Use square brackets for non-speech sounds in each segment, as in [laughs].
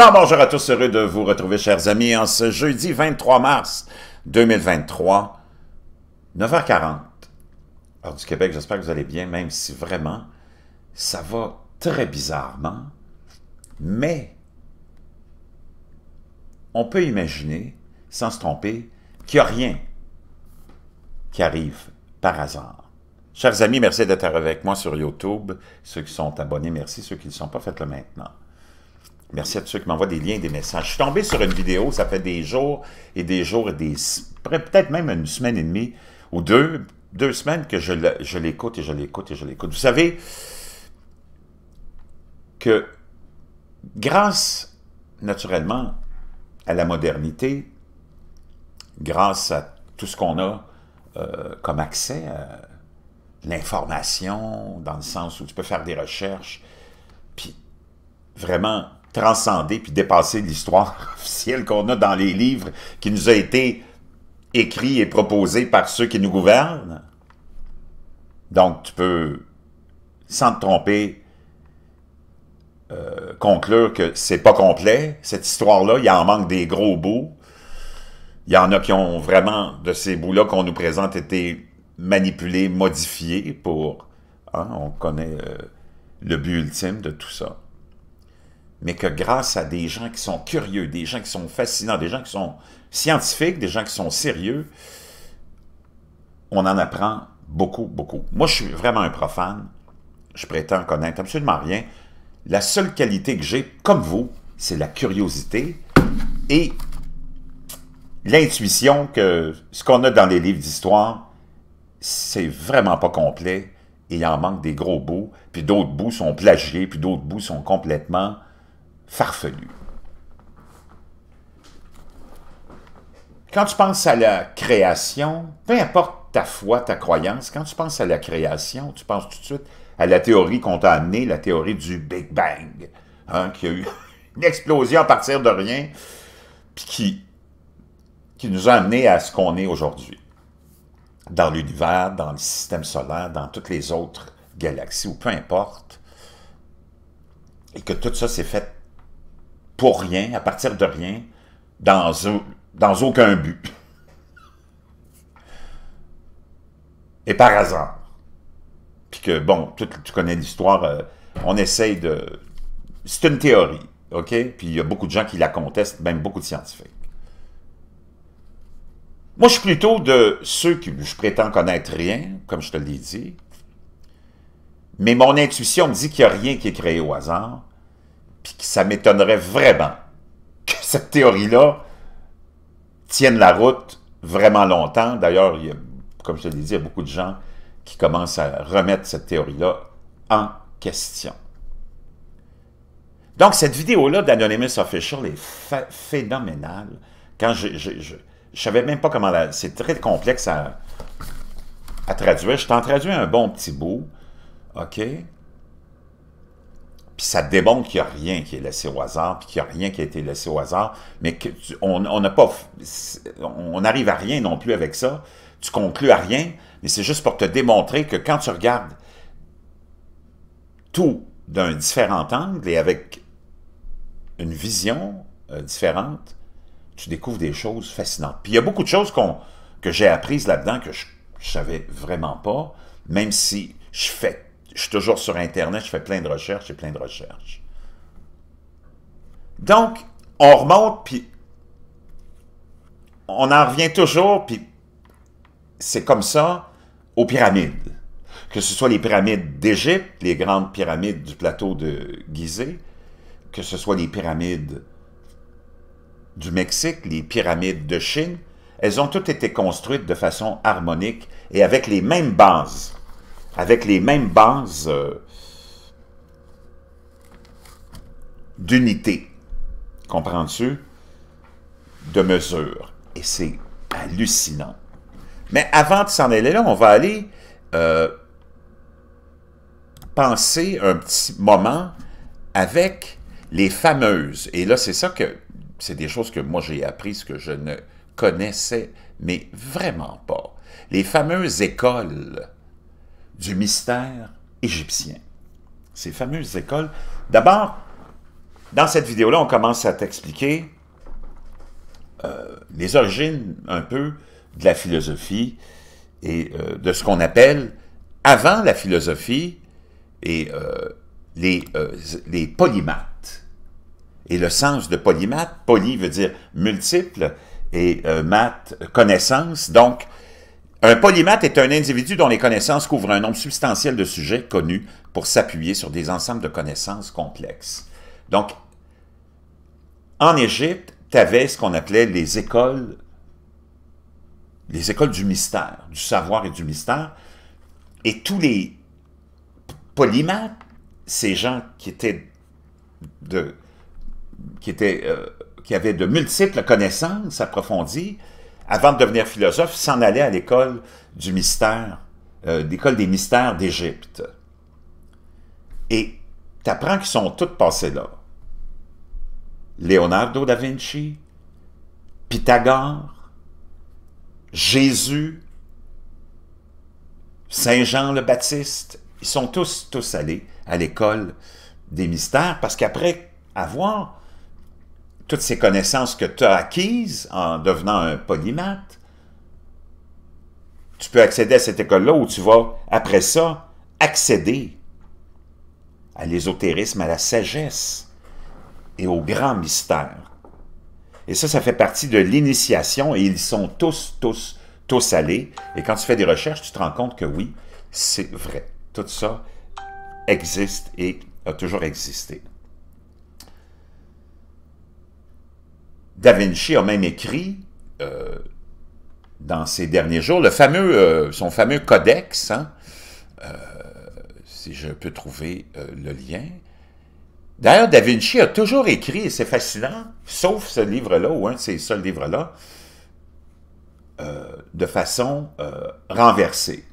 Alors bonjour à tous, heureux de vous retrouver chers amis en ce jeudi 23 mars 2023, 9h40. hors du Québec, j'espère que vous allez bien, même si vraiment ça va très bizarrement, mais on peut imaginer, sans se tromper, qu'il n'y a rien qui arrive par hasard. Chers amis, merci d'être avec moi sur YouTube. Ceux qui sont abonnés, merci. Ceux qui ne sont pas, faites-le maintenant. Merci à tous ceux qui m'envoient des liens et des messages. Je suis tombé sur une vidéo, ça fait des jours et des jours et des... Peut-être même une semaine et demie ou deux, deux semaines que je l'écoute et je l'écoute et je l'écoute. Vous savez que grâce, naturellement, à la modernité, grâce à tout ce qu'on a euh, comme accès à l'information, dans le sens où tu peux faire des recherches, puis vraiment transcender puis dépasser l'histoire [laughs] officielle qu'on a dans les livres qui nous a été écrit et proposé par ceux qui nous gouvernent. Donc, tu peux, sans te tromper, euh, conclure que c'est pas complet, cette histoire-là, il en manque des gros bouts. Il y en a qui ont vraiment, de ces bouts-là qu'on nous présente, été manipulés, modifiés pour... Hein, on connaît euh, le but ultime de tout ça mais que grâce à des gens qui sont curieux, des gens qui sont fascinants, des gens qui sont scientifiques, des gens qui sont sérieux, on en apprend beaucoup, beaucoup. Moi, je suis vraiment un profane. Je prétends connaître absolument rien. La seule qualité que j'ai, comme vous, c'est la curiosité et l'intuition que ce qu'on a dans les livres d'histoire, c'est vraiment pas complet il en manque des gros bouts, puis d'autres bouts sont plagiés, puis d'autres bouts sont complètement farfelu. Quand tu penses à la création, peu importe ta foi, ta croyance, quand tu penses à la création, tu penses tout de suite à la théorie qu'on t'a amenée, la théorie du Big Bang, hein, qui a eu [laughs] une explosion à partir de rien, puis qui, qui nous a amené à ce qu'on est aujourd'hui, dans l'univers, dans le système solaire, dans toutes les autres galaxies, ou peu importe, et que tout ça s'est fait pour rien, à partir de rien, dans, aucun but. Et par hasard. Puis que, bon, tu, connais l'histoire, euh, on essaye de... C'est une théorie, OK? Puis il y a beaucoup de gens qui la contestent, même beaucoup de scientifiques. Moi, je suis plutôt de ceux qui, je prétends connaître rien, comme je te l'ai dit, mais mon intuition me dit qu'il n'y a rien qui est créé au hasard, ça m'étonnerait vraiment que [laughs] cette théorie-là tienne la route vraiment longtemps. D'ailleurs, comme je te l'ai dit, il y a beaucoup de gens qui commencent à remettre cette théorie-là en question. Donc, cette vidéo-là d'Anonymous Official est phénoménale. Quand je ne savais même pas comment la... C'est très complexe à traduire. Je t'en traduis un bon petit bout. OK? Puis ça démontre qu'il n'y a rien qui est laissé au hasard, puis qu'il n'y a rien qui a été laissé au hasard, mais que on n'a pas... On n'arrive à rien non plus avec ça. Tu conclus à rien, mais c'est juste pour te démontrer que quand tu regardes tout d'un différent angle et avec une vision euh, différente, tu découvres des choses fascinantes. Puis il y a beaucoup de choses que j'ai apprises là-dedans que je ne savais vraiment pas, même si je fais je suis toujours sur Internet, je fais plein de recherches et plein de recherches. Donc, on remonte, puis on en revient toujours, puis c'est comme ça aux pyramides. Que ce soit les pyramides d'Égypte, les grandes pyramides du plateau de Gizeh, que ce soit les pyramides du Mexique, les pyramides de Chine, elles ont toutes été construites de façon harmonique et avec les mêmes bases avec les mêmes bases euh, d'unité, comprends-tu, de mesure. Et c'est hallucinant. Mais avant de s'en aller là, on va aller euh, penser un petit moment avec les fameuses. Et là, c'est ça que... C'est des choses que moi j'ai apprises que je ne connaissais, mais vraiment pas. Les fameuses écoles du mystère égyptien. Ces fameuses écoles. D'abord, dans cette vidéo-là, on commence à t'expliquer euh, les origines un peu de la philosophie et euh, de ce qu'on appelle avant la philosophie et euh, les, les polymathes. Et le sens de polymath, poly veut dire multiple et math, connaissance. Donc, un polymath est un individu dont les connaissances couvrent un nombre substantiel de sujets connus pour s'appuyer sur des ensembles de connaissances complexes. Donc, en Égypte, tu avais ce qu'on appelait les écoles, les écoles du mystère, du savoir et du mystère, et tous les polymathes, ces gens qui étaient euh, qui avaient de multiples connaissances approfondies, avant de devenir philosophe, s'en allait à l'école du mystère, euh, l'école des mystères d'Égypte. Et tu apprends qu'ils sont tous passés là. Leonardo da Vinci, Pythagore, Jésus, Saint Jean le Baptiste, ils sont tous, tous allés à l'école des mystères parce qu'après avoir toutes ces connaissances que tu as acquises en devenant un polymath, tu peux accéder à cette école-là où tu vas, après ça, accéder à l'ésotérisme, à la sagesse et au grand mystère. Et ça, ça fait partie de l'initiation et ils sont tous, tous, tous allés. Et quand tu fais des recherches, tu te rends compte que oui, c'est vrai. Tout ça existe et a toujours existé. Da Vinci a même écrit euh, dans ses derniers jours le fameux, euh, son fameux codex, hein, euh, si je peux trouver le lien. D'ailleurs, Da Vinci a toujours écrit, et c'est fascinant, sauf ce livre-là, ou un de ces seuls livres-là, de façon renversée,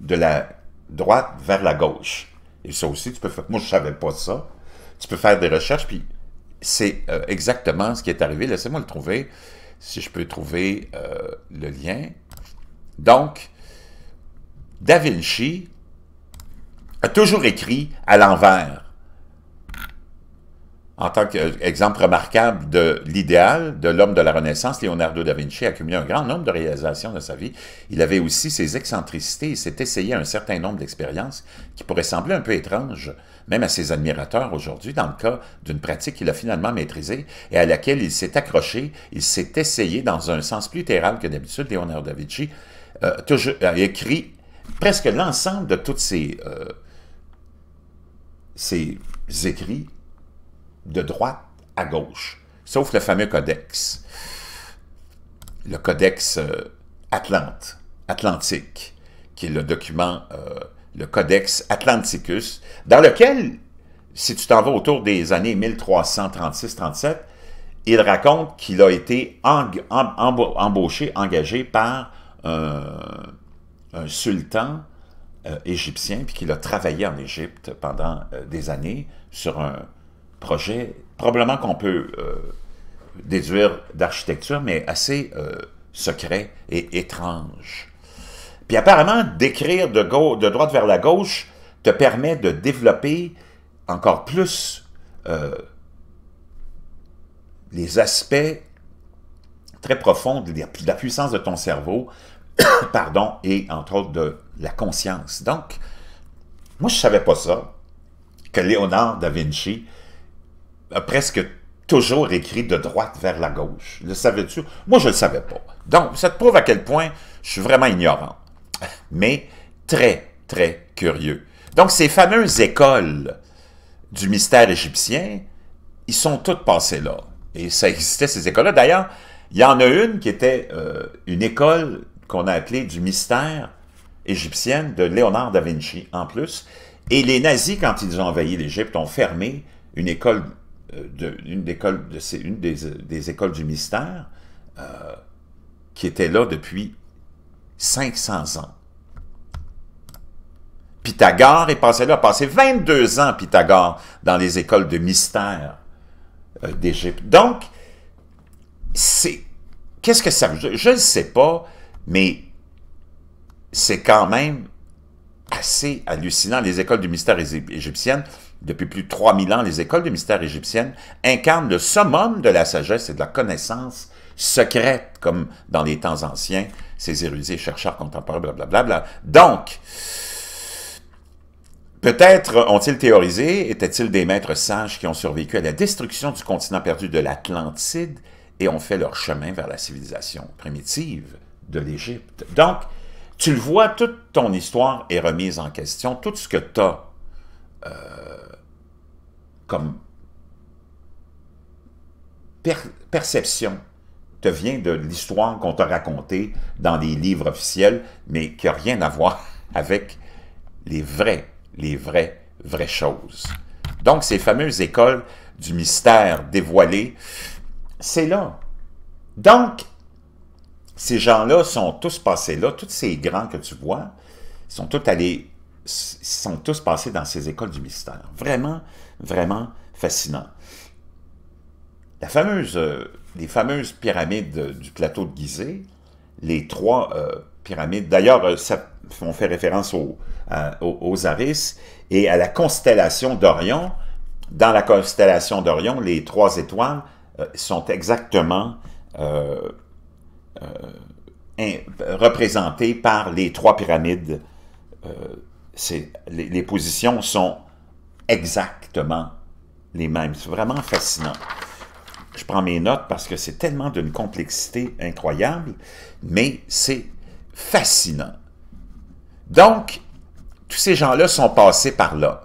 de la droite vers la gauche. Et ça aussi, tu peux faire... Moi, je ne savais pas ça. Tu peux faire des recherches, puis c'est euh, exactement ce qui est arrivé. Laissez-moi le trouver, si je peux trouver euh, le lien. Donc, Da Vinci a toujours écrit à l'envers. En tant qu'exemple euh, remarquable de l'idéal de l'homme de la Renaissance, Leonardo da Vinci a accumulé un grand nombre de réalisations dans sa vie. Il avait aussi ses excentricités il s'est essayé un certain nombre d'expériences qui pourraient sembler un peu étranges même à ses admirateurs aujourd'hui, dans le cas d'une pratique qu'il a finalement maîtrisée et à laquelle il s'est accroché, il s'est essayé dans un sens plus littéral que d'habitude, Leonardo da Vinci, euh, euh, a écrit presque l'ensemble de tous euh, ses, écrits de droite à gauche, sauf le fameux codex, le codex Atlante, Atlantique, qui est le document le Codex Atlanticus, dans lequel, si tu t'en vas autour des années 1336-37, il raconte qu'il a été embauché, engagé par un sultan euh, égyptien, puis qu'il a travaillé en Égypte pendant euh, des années sur un projet, probablement qu'on peut euh, déduire d'architecture, mais assez secret et étrange. Puis apparemment, d'écrire de, de, droite vers la gauche te permet de développer encore plus euh, les aspects très profonds de la puissance de ton cerveau, [coughs] pardon, et entre autres de la conscience. Donc, moi, je ne savais pas ça, que Léonard da Vinci a presque toujours écrit de droite vers la gauche. Le savais-tu? Moi, je ne le savais pas. Donc, ça te prouve à quel point je suis vraiment ignorant mais très, très curieux. Donc, ces fameuses écoles du mystère égyptien, ils sont toutes passées là. Et ça existait, ces écoles-là. D'ailleurs, il y en a une qui était euh, une école qu'on a appelée du mystère égyptienne de Léonard da Vinci, en plus. Et les nazis, quand ils ont envahi l'Égypte, ont fermé une école, euh, une des, écoles du mystère euh, qui était là depuis 500 ans. Pythagore est passé là, a passé 22 ans, Pythagore, dans les écoles de mystère euh, d'Égypte. Donc, c'est... Qu'est-ce que ça veut dire? Je ne sais pas, mais c'est quand même assez hallucinant. Les écoles du mystère égyptiennes, depuis plus de 3000 ans, les écoles du mystère égyptiennes incarnent le summum de la sagesse et de la connaissance secrète, comme dans les temps anciens, ces érudits chercheurs contemporains, blablabla. Bla, bla. Donc, Peut-être ont-ils théorisé, étaient-ils des maîtres sages qui ont survécu à la destruction du continent perdu de l'Atlantide et ont fait leur chemin vers la civilisation primitive de l'Égypte. Donc, tu le vois, toute ton histoire est remise en question, tout ce que tu as euh, comme perception vient de l'histoire qu'on t'a racontée dans les livres officiels, mais qui n'a rien à voir [laughs] avec les vraies, les vraies, vraies choses. Donc, ces fameuses écoles du mystère dévoilées, c'est là. Donc, ces gens-là sont tous passés là, tous ces grands que tu vois, sont tous allés, sont tous passés dans ces écoles du mystère. Vraiment, vraiment fascinant. La fameuse euh, les fameuses pyramides euh, du plateau de Gizeh, les trois euh, pyramides, d'ailleurs, euh, ça, on fait référence aux, Aris et à la constellation d'Orion. Dans la constellation d'Orion, les trois étoiles sont exactement représentées par les trois pyramides. les positions sont exactement les mêmes. C'est vraiment fascinant je prends mes notes parce que c'est tellement d'une complexité incroyable, mais c'est fascinant. Donc, tous ces gens-là sont passés par là.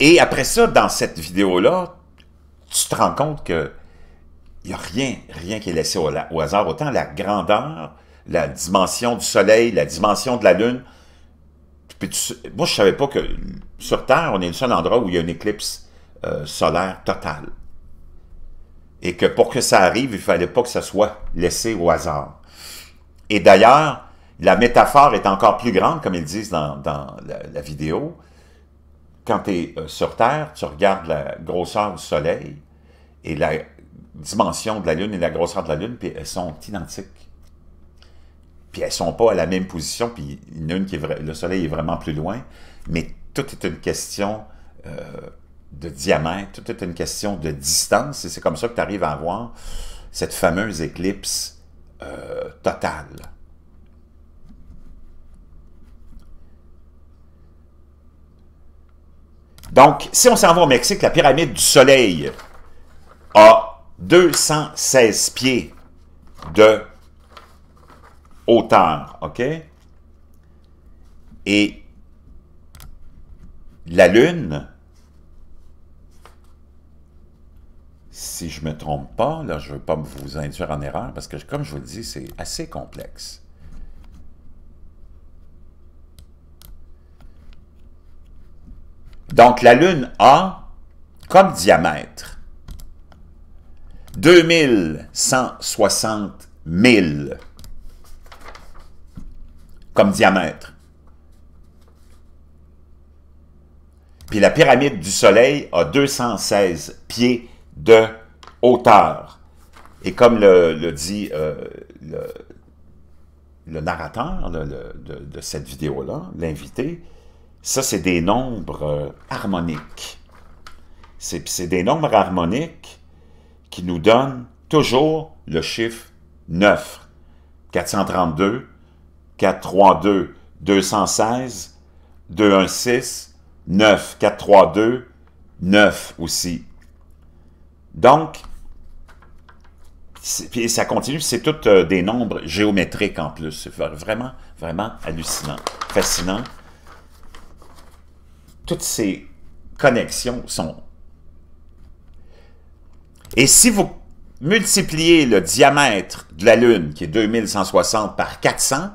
Et après ça, dans cette vidéo-là, tu te rends compte que il n'y a rien, rien qui est laissé au, hasard. Autant la grandeur, la dimension du soleil, la dimension de la lune, moi, je savais pas que sur Terre, on est le seul endroit où il y a une éclipse euh, solaire totale. Et que pour que ça arrive, il fallait pas que ça soit laissé au hasard. Et d'ailleurs, la métaphore est encore plus grande, comme ils disent dans, la, vidéo. Quand tu es euh, sur Terre, tu regardes la grosseur du Soleil et la dimension de la Lune et la grosseur de la Lune, puis elles sont identiques puis elles sont pas à la même position, puis qui le soleil est vraiment plus loin, mais tout est une question euh, de diamètre, tout est une question de distance, et c'est comme ça que tu arrives à avoir cette fameuse éclipse euh, totale. Donc, si on s'en va au Mexique, la pyramide du Soleil a 216 pieds de hauteur, OK? Et la Lune, si je ne me trompe pas, là, je ne veux pas vous induire en erreur, parce que comme je vous le dis, c'est assez complexe. Donc, la Lune a, comme diamètre, 2160 000 comme diamètre. Puis la pyramide du Soleil a 216 pieds de hauteur. Et comme le, dit euh, le, narrateur de, cette vidéo-là, l'invité, ça, c'est des nombres euh, harmoniques. C'est des nombres harmoniques qui nous donnent toujours le chiffre 9. 432, 432 216 216 9 432 9 aussi. Donc, puis ça continue, c'est tous euh, des nombres géométriques en plus. C'est vraiment, vraiment hallucinant, fascinant. Toutes ces connexions sont... Et si vous multipliez le diamètre de la Lune, qui est 2160 par 400,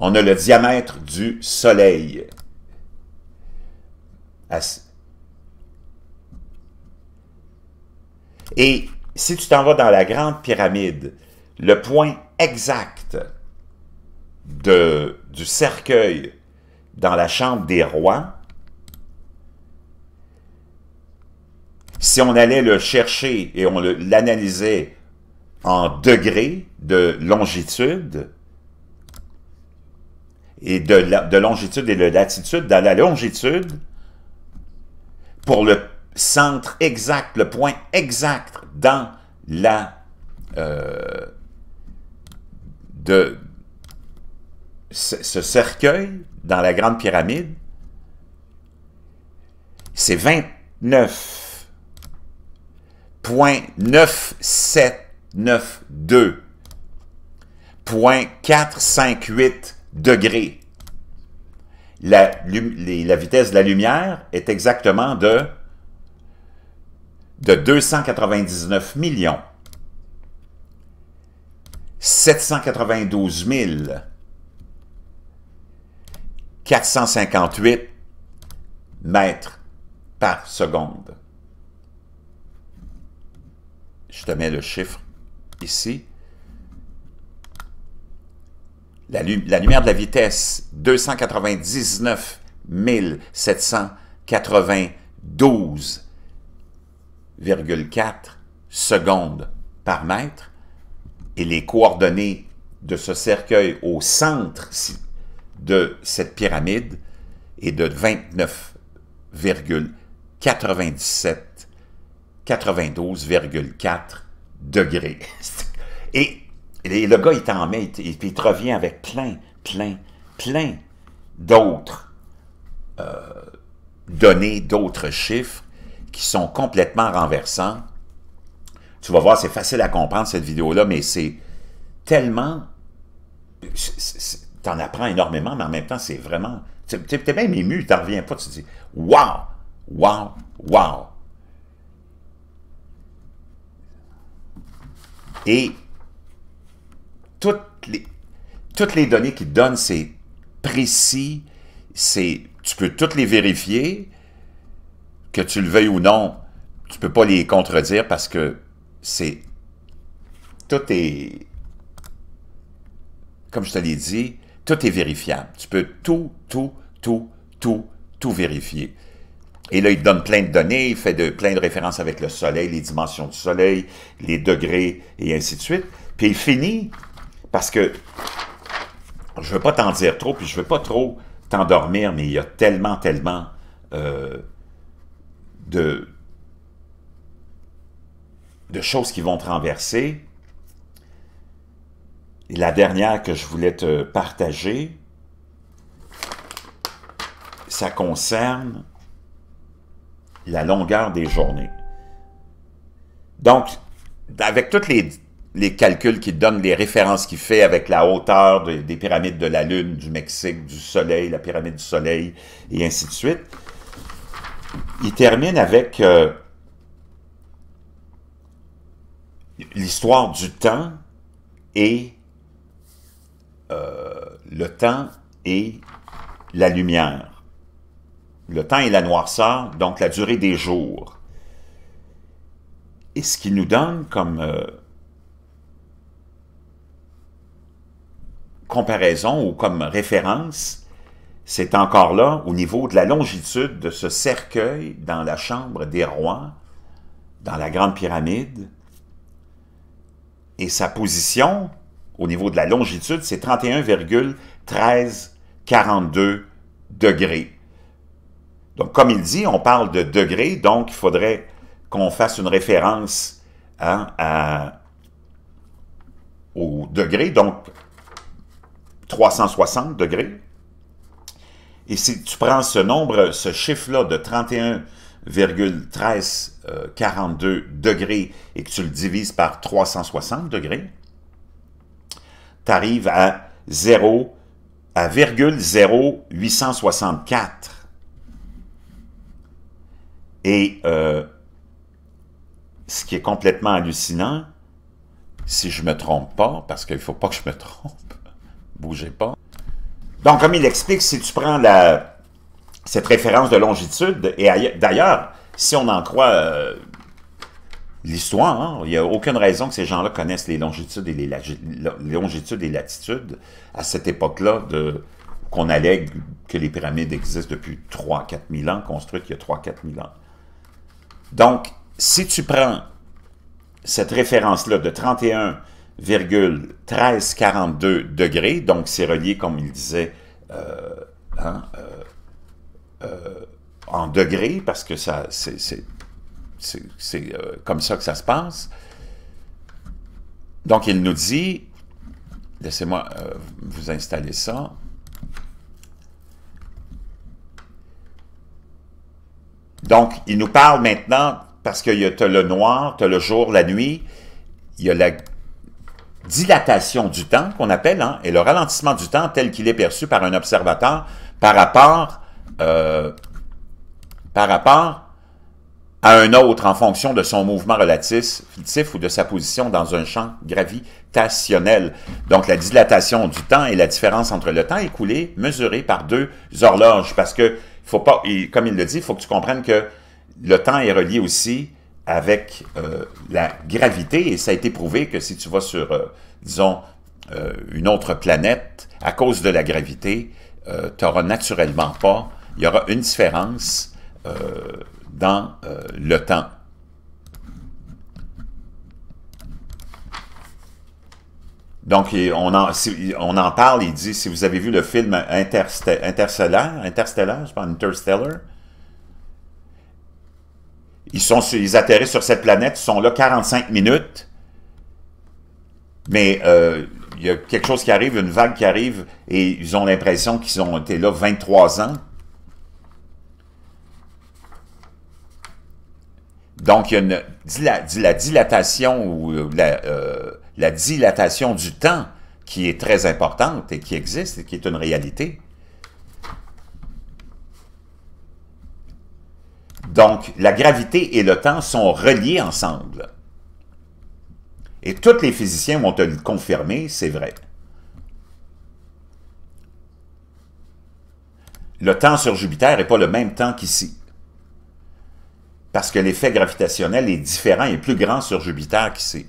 on a le diamètre du Soleil. Et si tu t'en vas dans la grande pyramide, le point exact de, du cercueil dans la chambre des rois, si on allait le chercher et on l'analysait en degrés de longitude, et de, longitude et de latitude. Dans la longitude, pour le centre exact, le point exact dans la... Euh, de ce, ce cercueil dans la Grande Pyramide, c'est 29.9792.458 degrés. La, vitesse de la lumière est exactement de, de 299 millions. 792 458 mètres par seconde. Je te mets le chiffre ici. La, lumière de la vitesse, 299 792,4 secondes par mètre. Et les coordonnées de ce cercueil au centre de cette pyramide est de 29,97 92,4 degrés. [laughs] Et et le gars, il t'en met, et il, te revient avec plein, plein, plein d'autres euh, données, d'autres chiffres qui sont complètement renversants. Tu vas voir, c'est facile à comprendre cette vidéo-là, mais c'est tellement... Tu en apprends énormément, mais en même temps, c'est vraiment... Tu es même ému, t'en reviens pas, tu te dis « Wow! Wow! Wow! » Et toutes les, toutes les données qu'il donne, c'est précis, c'est tu peux toutes les vérifier, que tu le veuilles ou non, tu peux pas les contredire parce que c'est tout est comme je te l'ai dit, tout est vérifiable. Tu peux tout, tout, tout, tout, tout vérifier. Et là, il te donne plein de données, il fait de, plein de références avec le soleil, les dimensions du soleil, les degrés, et ainsi de suite. Puis il finit parce que je ne veux pas t'en dire trop, puis je ne veux pas trop t'endormir, mais il y a tellement, tellement euh, de, de choses qui vont te renverser. Et la dernière que je voulais te partager, ça concerne la longueur des journées. Donc, avec toutes les les calculs qu'il donne, les références qu'il fait avec la hauteur des pyramides de la Lune, du Mexique, du Soleil, la pyramide du Soleil, et ainsi de suite. Il termine avec euh, l'histoire du temps et euh, le temps et la lumière. Le temps et la noirceur, donc la durée des jours. Et ce qu'il nous donne comme... Euh, comparaison ou comme référence, c'est encore là au niveau de la longitude de ce cercueil dans la chambre des rois, dans la grande pyramide, et sa position au niveau de la longitude, c'est 31,1342 degrés. Donc, comme il dit, on parle de degrés, donc il faudrait qu'on fasse une référence hein, à, au degré, donc 360 degrés. Et si tu prends ce nombre, ce chiffre-là de 31,1342 euh, degrés et que tu le divises par 360 degrés, tu arrives à 0, 0,0864. Et euh, ce qui est complètement hallucinant, si je ne me trompe pas, parce qu'il ne faut pas que je me trompe, bougez pas. Donc, comme il explique, si tu prends la, cette référence de longitude, et d'ailleurs, si on en croit euh, l'histoire, hein, il n'y a aucune raison que ces gens-là connaissent les longitudes et les, longitudes et latitudes à cette époque-là qu'on allègue que les pyramides existent depuis 3-4 000 ans, construites il y a 3-4 000 ans. Donc, si tu prends cette référence-là de 31 1342 degrés, donc c'est relié, comme il disait, euh, hein, euh, euh, en degrés, parce que ça, c'est comme ça que ça se passe. Donc il nous dit, laissez-moi vous installer ça, Donc, il nous parle maintenant, parce qu'il y a as le noir, tu as le jour, la nuit, il y a la dilatation du temps qu'on appelle, hein, et le ralentissement du temps tel qu'il est perçu par un observateur par rapport, euh, par rapport à un autre en fonction de son mouvement relatif ou de sa position dans un champ gravitationnel. Donc, la dilatation du temps et la différence entre le temps écoulé mesuré par deux horloges. Parce que, faut pas, comme il le dit, il faut que tu comprennes que le temps est relié aussi avec euh, la gravité, et ça a été prouvé que si tu vas sur, euh, disons, euh, une autre planète, à cause de la gravité, tu n'auras naturellement pas, il y aura une différence dans le temps. Donc, on en, on en parle, il dit, si vous avez vu le film Interstellar, Interstellar, je pense, Interstellar, ils, atterrissent sur cette planète, ils sont là 45 minutes, mais euh, il y a quelque chose qui arrive, une vague qui arrive, et ils ont l'impression qu'ils ont été là 23 ans. Donc, il y a la, dilatation ou euh, euh, la dilatation du temps qui est très importante et qui existe et qui est une réalité. Donc, la gravité et le temps sont reliés ensemble. Et tous les physiciens vont te le confirmer, c'est vrai. Le temps sur Jupiter n'est pas le même temps qu'ici. Parce que l'effet gravitationnel est différent et plus grand sur Jupiter qu'ici.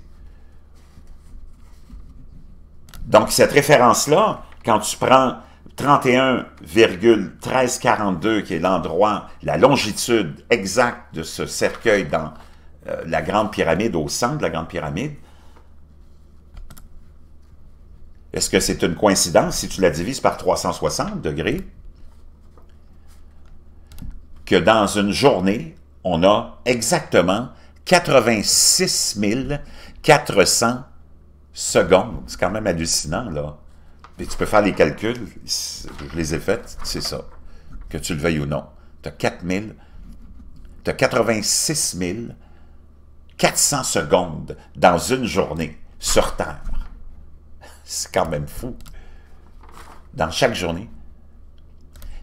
Donc, cette référence-là, quand tu prends 31,1342, qui est l'endroit, la longitude exacte de ce cercueil dans euh, la Grande Pyramide, au centre de la Grande Pyramide. Est-ce que c'est une coïncidence si tu la divises par 360 degrés? Que dans une journée, on a exactement 86 400 secondes. C'est quand même hallucinant, là tu peux faire les calculs, je les ai faits, c'est ça, que tu le veuilles ou non. Tu as 4000, tu as 86 400 secondes dans une journée sur Terre. C'est quand même fou. Dans chaque journée.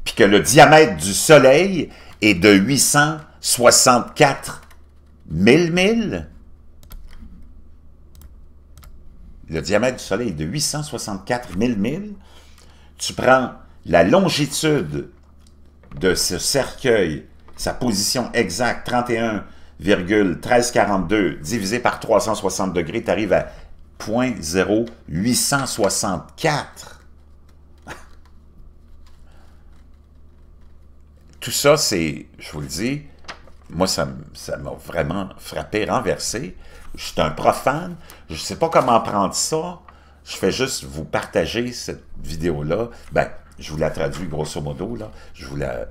Puis que le diamètre du Soleil est de 864 000 milles le diamètre du Soleil est de 864 000 milles. Tu prends la longitude de ce cercueil, sa position exacte, 31,1342, divisé par 360 degrés, tu arrives à 0,864. [laughs] Tout ça, c'est, je vous le dis, moi, ça m'a vraiment frappé, renversé je suis un profane, je ne sais pas comment prendre ça, je fais juste vous partager cette vidéo-là. Ben, je vous la traduis grosso modo, là. Je vous la, euh,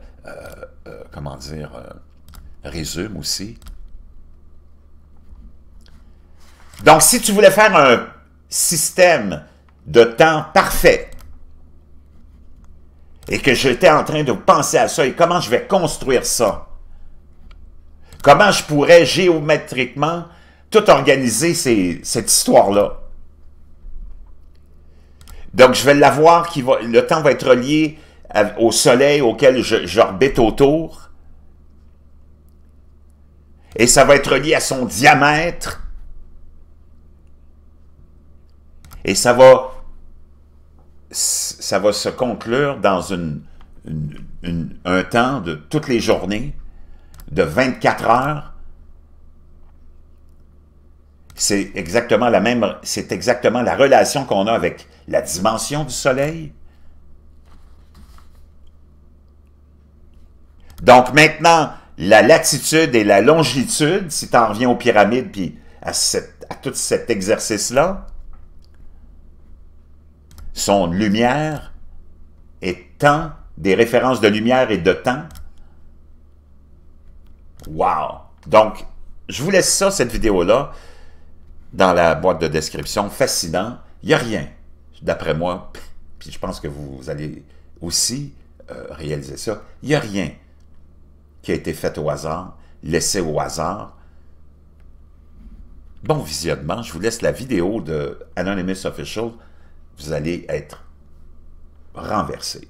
euh, comment dire, euh, résume aussi. Donc, si tu voulais faire un système de temps parfait, et que j'étais en train de penser à ça, et comment je vais construire ça, comment je pourrais géométriquement organiser cette histoire-là. Donc, je vais l'avoir, qui va, le temps va être relié au soleil auquel j'orbite autour. Et ça va être relié à son diamètre. Et ça va, ça va se conclure dans un temps de toutes les journées, de 24 heures, c'est exactement la même, c'est exactement la relation qu'on a avec la dimension du soleil. Donc maintenant, la latitude et la longitude, si tu en reviens aux pyramides puis à, tout cet exercice-là, sont lumière et temps, des références de lumière et de temps. Wow! Donc, je vous laisse ça, cette vidéo-là dans la boîte de description. Fascinant. Il n'y a rien, d'après moi. Puis je pense que vous allez aussi euh, réaliser ça. Il n'y a rien qui a été fait au hasard, laissé au hasard. Bon visionnement. Je vous laisse la vidéo de Anonymous Official. Vous allez être renversé.